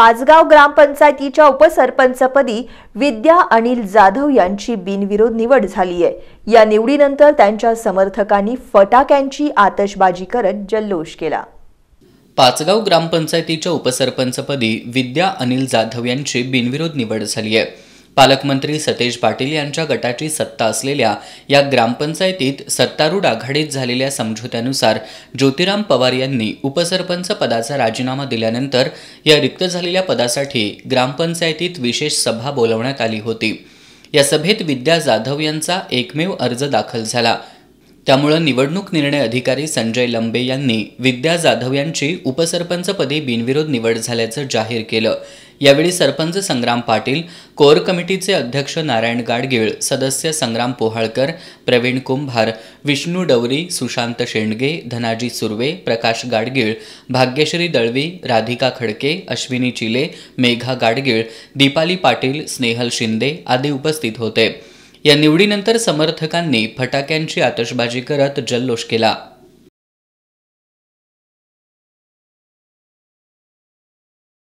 पाचगाव ग्रामपंचायतीच्या उपसरपंचपदी विद्या अनिल जाधव यांची बिनविरोध निवड झाली आहे या निवडीनंतर त्यांच्या समर्थकांनी फटाक्यांची आतशबाजी करत जल्लोष केला पाचगाव ग्रामपंचायतीच्या उपसरपंचपदी विद्या अनिल जाधव यांची बिनविरोध निवड झाली आहे पालकमंत्री सतेज पाटील यांच्या गटाची सत्ता असलेल्या या ग्रामपंचायतीत सत्तारूढ आघाडीत झालेल्या समझोत्यानुसार ज्योतिराम पवार यांनी उपसरपंच पदाचा राजीनामा दिल्यानंतर या रिक्त झालेल्या पदासाठी ग्रामपंचायतीत विशेष सभा बोलवण्यात आली होती या सभेत विद्या जाधव यांचा एकमेव अर्ज दाखल झाला त्यामुळं निवडणूक निर्णय अधिकारी संजय लंबे यांनी विद्या जाधव यांची उपसरपंचपदी बिनविरोध निवड झाल्याचं जाहीर केलं यावेळी सरपंच संग्राम पाटील कोर कमिटीचे अध्यक्ष नारायण गाडगीळ सदस्य संग्राम पोहाळकर प्रवीण कुंभार विष्णू डवरी सुशांत शेंडगे धनाजी सुर्वे प्रकाश गाडगीळ भाग्यश्री दळवी राधिका खडके अश्विनी चिले मेघा गाडगीळ दीपाली पाटील स्नेहल शिंदे आदी उपस्थित होते या निवडीनंतर समर्थकांनी फटाक्यांची आतषबाजी करत जल्लोष केला